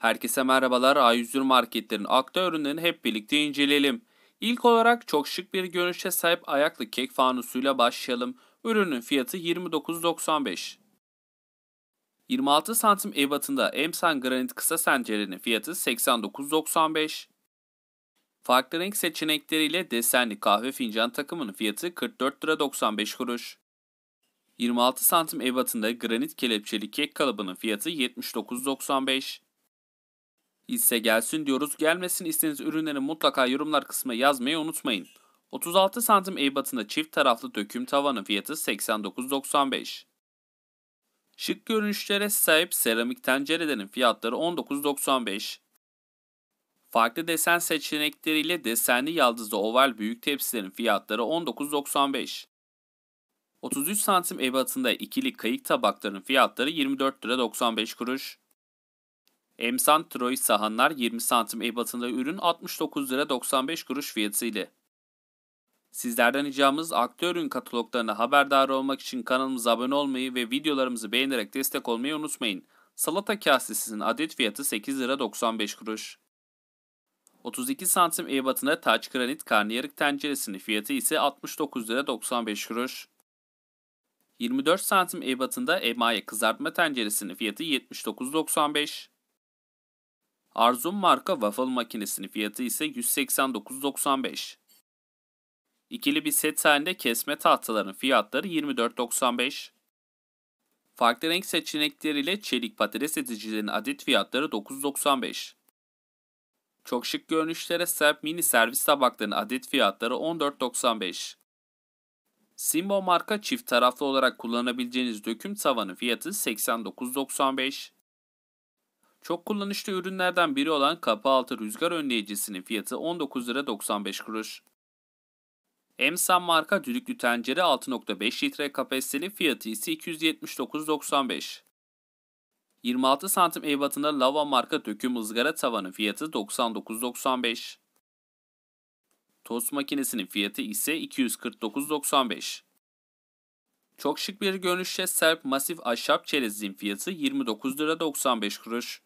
Herkese merhabalar A101 marketlerin akta ürünlerini hep birlikte inceleyelim. İlk olarak çok şık bir görünüşe sahip ayaklı kek fanusuyla başlayalım. Ürünün fiyatı 29.95. 26 santim ebatında Emsan Granit kısa sencerenin fiyatı 89.95. Farklı renk seçenekleriyle desenli kahve fincan takımının fiyatı 44 lira 95 kuruş. 26 santim ebatında granit kelepçeli kek kalıbının fiyatı 79.95 ise gelsin diyoruz. Gelmesin istediğiniz ürünleri mutlaka yorumlar kısmına yazmayı unutmayın. 36 santim ebatında çift taraflı döküm tavanın fiyatı 89.95. Şık görünüşlere sahip seramik tencerelerin fiyatları 19.95. Farklı desen seçenekleriyle desenli yaldızlı oval büyük tepsilerin fiyatları 19.95. 33 santim ebatında ikili kayık tabakların fiyatları 24 lira 95 kuruş. Emsan Troy sahanlar 20 santim ebatında ürün 69 lira 95 kuruş fiyatı ile. Sizlerden ricamız aktör ürün kataloglarına haberdar olmak için kanalımıza abone olmayı ve videolarımızı beğenerek destek olmayı unutmayın. Salata kasesinin adet fiyatı 8 lira 95 kuruş. 32 santim ebatında taç granit karnıyarık tenceresinin fiyatı ise 69 lira 95 kuruş. 24 santim ebatında emaye kızartma tenceresinin fiyatı 79.95. Arzum marka waffle makinesinin fiyatı ise 189.95. İkili bir set halinde kesme tahtaların fiyatları 24.95. Farklı renk seçenekleriyle çelik patates edicilerin adet fiyatları 9.95. Çok şık görünüşlere sahip mini servis tabaklarının adet fiyatları 14.95. Simbo marka çift taraflı olarak kullanabileceğiniz döküm tavanın fiyatı 89.95. Çok kullanışlı ürünlerden biri olan kapı altı rüzgar önleyicisinin fiyatı 19 lira 95 kuruş. Emsan marka düdüklü tencere 6.5 litre kapasiteli fiyatı ise 279.95. 26 santim ebatında lava marka döküm ızgara tavanın fiyatı 99.95. Tost makinesinin fiyatı ise 249.95. Çok şık bir görünüşe sahip masif ahşap çerezliğin fiyatı 29 lira 95 kuruş.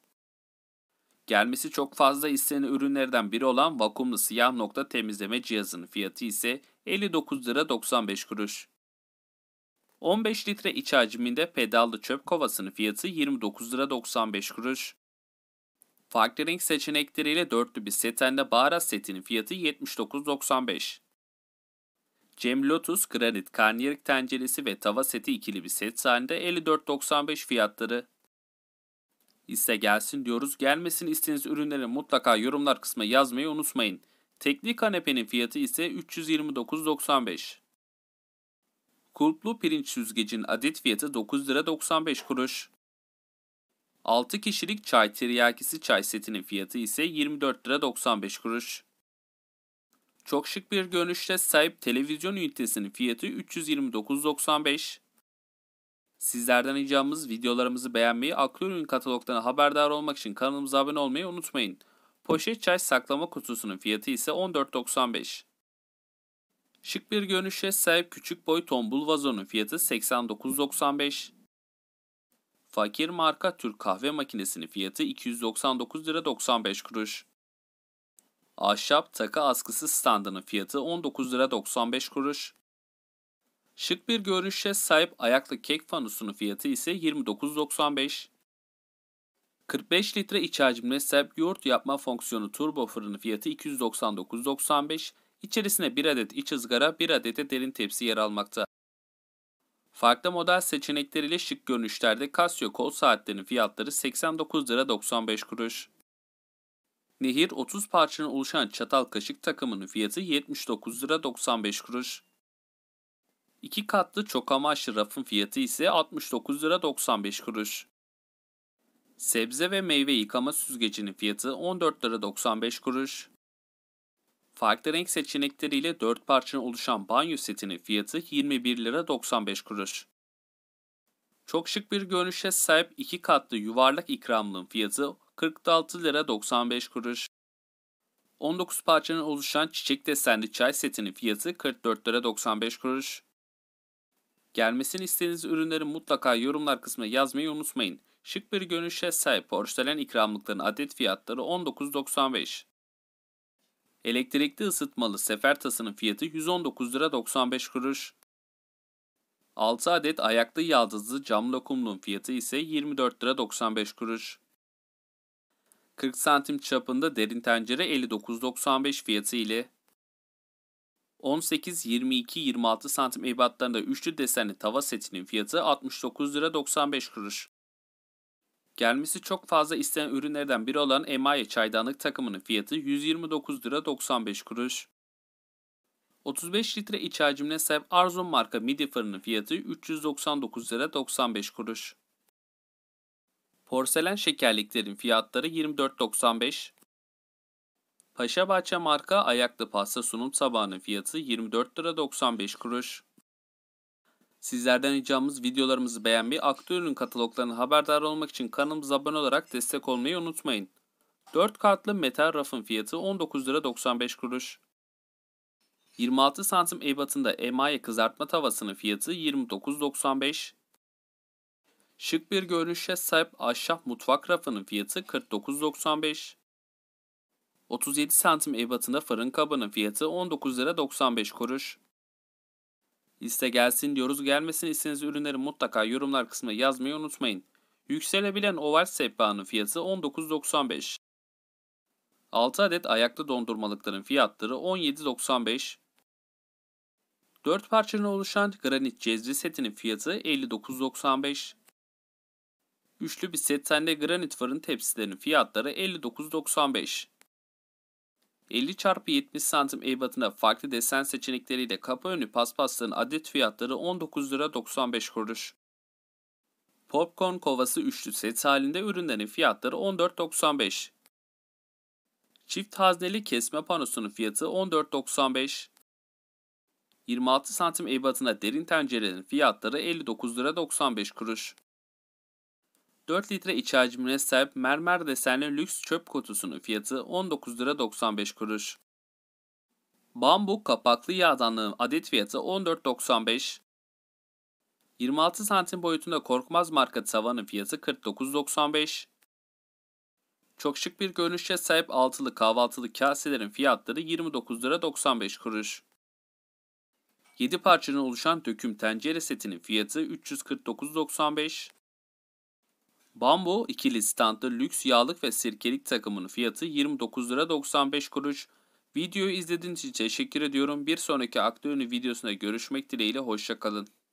Gelmesi çok fazla istenen ürünlerden biri olan vakumlu siyah nokta temizleme cihazının fiyatı ise 59 lira 95 kuruş. 15 litre iç hacminde pedallı çöp kovasının fiyatı 29 lira 95 kuruş. Farklı renk seçenekleriyle dörtlü bir setende baharat setinin fiyatı 79.95. Cem Lotus Granit Karniyerik tenceresi ve tava seti ikili bir set halinde 54.95 fiyatları ise gelsin diyoruz. Gelmesini istediğiniz ürünleri mutlaka yorumlar kısmına yazmayı unutmayın. Tekli kanepenin fiyatı ise 329.95. Kulplu pirinç süzgecin adet fiyatı 9 lira 95 kuruş. 6 kişilik çay tiryakisi çay setinin fiyatı ise 24 lira 95 kuruş. Çok şık bir görünüşte sahip televizyon ünitesinin fiyatı 329.95. Sizlerden ricamız videolarımızı beğenmeyi, aklı ürün katalogdan haberdar olmak için kanalımıza abone olmayı unutmayın. Poşet çay saklama kutusunun fiyatı ise 14.95. Şık bir görünüşe sahip küçük boy tombul vazonun fiyatı 89.95. Fakir marka Türk kahve makinesinin fiyatı 299 lira 95 kuruş. Ahşap takı askısı standının fiyatı 19 lira 95 kuruş. Şık bir görünüşe sahip ayaklı kek fanusunun fiyatı ise 29.95. 45 litre iç hacimli sahip yoğurt yapma fonksiyonu turbo fırını fiyatı 299.95. İçerisine 1 adet iç ızgara, 1 adet de derin tepsi yer almakta. Farklı model seçenekleriyle şık görünüşlerde Casio kol saatlerinin fiyatları 89 lira 95 kuruş. Nehir 30 parçanın oluşan çatal kaşık takımının fiyatı 79 lira 95 kuruş. 2 katlı çok amaçlı rafın fiyatı ise 69 lira 95 kuruş. Sebze ve meyve yıkama süzgecinin fiyatı 14 lira 95 kuruş. Farklı renk seçenekleriyle 4 parçanın oluşan banyo setinin fiyatı 21 lira 95 kuruş. Çok şık bir görünüşe sahip 2 katlı yuvarlak ikramlığın fiyatı 46 lira 95 kuruş. 19 parçanın oluşan çiçek desenli çay setinin fiyatı 44 lira 95 kuruş. Gelmesini istediğiniz ürünleri mutlaka yorumlar kısmına yazmayı unutmayın. Şık bir görünüşe sahip porselen ikramlıkların adet fiyatları 19.95. Elektrikli ısıtmalı sefer tasının fiyatı 119 lira 95 kuruş. 6 adet ayaklı yaldızlı cam lokumluğun fiyatı ise 24 lira 95 kuruş. 40 santim çapında derin tencere 59.95 fiyatı ile 18, 22, 26 santim ebatlarında üçlü desenli tava setinin fiyatı 69 lira 95 kuruş. Gelmesi çok fazla istenen ürünlerden biri olan Emaye çaydanlık takımının fiyatı 129 lira 95 kuruş. 35 litre iç hacimine sahip Arzon marka midi fırının fiyatı 399 lira 95 kuruş. Porselen şekerliklerin fiyatları 24.95, Paşabahçe marka ayaklı pasta sunum tabağının fiyatı 24 lira 95 kuruş. Sizlerden ricamız videolarımızı beğenmeyi, aktörünün kataloglarını haberdar olmak için kanalımıza abone olarak destek olmayı unutmayın. 4 katlı metal rafın fiyatı 19 lira 95 kuruş. 26 santim ebatında emaye kızartma tavasının fiyatı 29.95. Şık bir görünüşe sahip ahşap mutfak rafının fiyatı 49.95. 37 santim ebatında fırın kabının fiyatı 19 lira 95 kuruş. Liste gelsin diyoruz gelmesin istediğiniz ürünleri mutlaka yorumlar kısmına yazmayı unutmayın. Yükselebilen oval sehpanın fiyatı 19.95. 6 adet ayaklı dondurmalıkların fiyatları 17.95. 4 parçanın oluşan granit cezri setinin fiyatı 59.95. Üçlü bir set sende granit fırın tepsilerinin fiyatları 59.95. 50 çarpı 70 santim ebatına farklı desen seçenekleriyle kapı önü paspasların adet fiyatları 19 lira 95 kuruş. Popcorn kovası üçlü set halinde ürünlerin fiyatları 14.95. Çift hazneli kesme panosunun fiyatı 14.95. 26 santim ebatına derin tencerenin fiyatları 59 lira 95 kuruş. 4 litre iç hacmine sahip mermer desenli lüks çöp kutusunun fiyatı 19 lira 95 kuruş. Bambu kapaklı yağdanlığın adet fiyatı 14.95. 26 santim boyutunda korkmaz marka tavanın fiyatı 49.95. Çok şık bir görünüşe sahip altılı kahvaltılı kaselerin fiyatları 29 lira 95 kuruş. 7 parçanın oluşan döküm tencere setinin fiyatı 349.95. Bambo ikili standlı lüks yağlık ve sirkelik takımının fiyatı 29 lira 95 kuruş. Videoyu izlediğiniz için teşekkür ediyorum. Bir sonraki aktörünü videosuna görüşmek dileğiyle hoşçakalın.